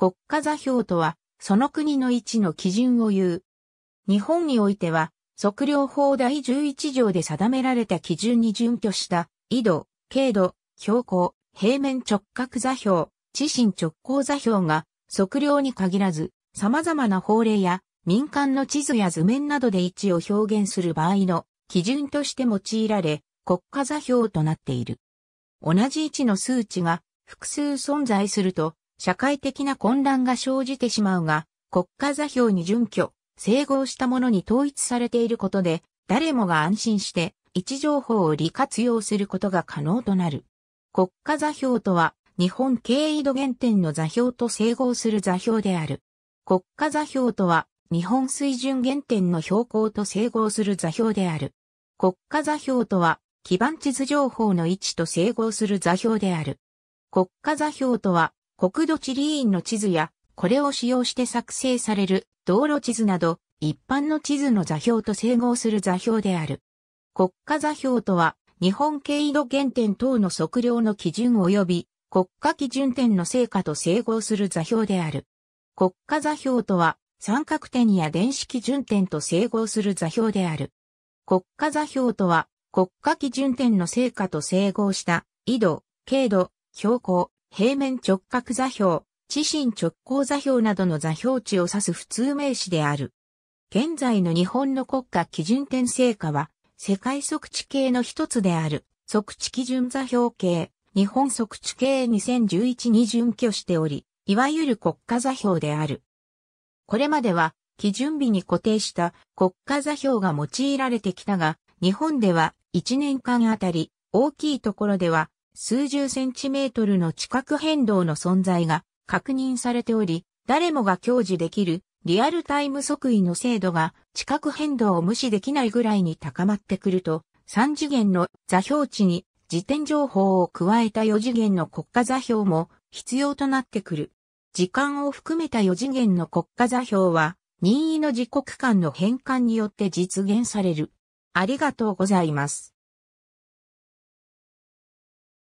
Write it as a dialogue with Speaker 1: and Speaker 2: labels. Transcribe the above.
Speaker 1: 国家座標とは、その国の位置の基準を言う。日本においては、測量法第11条で定められた基準に準拠した、緯度、経度、標高、平面直角座標、地震直行座標が、測量に限らず、様々な法令や民間の地図や図面などで位置を表現する場合の基準として用いられ、国家座標となっている。同じ位置の数値が複数存在すると、社会的な混乱が生じてしまうが、国家座標に準拠、整合したものに統一されていることで、誰もが安心して位置情報を利活用することが可能となる。国家座標とは、日本経緯度原点の座標と整合する座標である。国家座標とは、日本水準原点の標高と整合する座標である。国家座標とは、基盤地図情報の位置と整合する座標である。国家座標とは、国土地理院の地図や、これを使用して作成される道路地図など、一般の地図の座標と整合する座標である。国家座標とは、日本経緯度原点等の測量の基準及び国家基準点の成果と整合する座標である。国家座標とは、三角点や電子基準点と整合する座標である。国家座標とは、国家基準点の成果と整合した、緯度、経度、標高、平面直角座標、地震直行座標などの座標値を指す普通名詞である。現在の日本の国家基準点成果は、世界測地系の一つである、測地基準座標系、日本測地系2011に準拠しており、いわゆる国家座標である。これまでは、基準日に固定した国家座標が用いられてきたが、日本では1年間あたり、大きいところでは数十センチメートルの地殻変動の存在が確認されており、誰もが享受できるリアルタイム測位の精度が地殻変動を無視できないぐらいに高まってくると、3次元の座標値に時点情報を加えた4次元の国家座標も必要となってくる。時間を含めた4次元の国家座標は、任意の時刻間の変換によって実現される。ありがとうございます。